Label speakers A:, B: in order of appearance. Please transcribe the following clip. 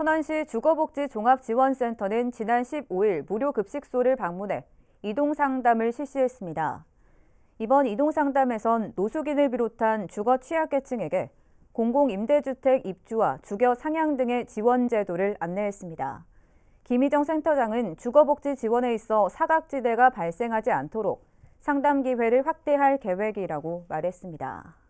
A: 천안시 주거복지종합지원센터는 지난 15일 무료 급식소를 방문해 이동상담을 실시했습니다. 이번 이동상담에선 노숙인을 비롯한 주거 취약계층에게 공공임대주택 입주와 주거 상향 등의 지원 제도를 안내했습니다. 김희정 센터장은 주거복지 지원에 있어 사각지대가 발생하지 않도록 상담 기회를 확대할 계획이라고 말했습니다.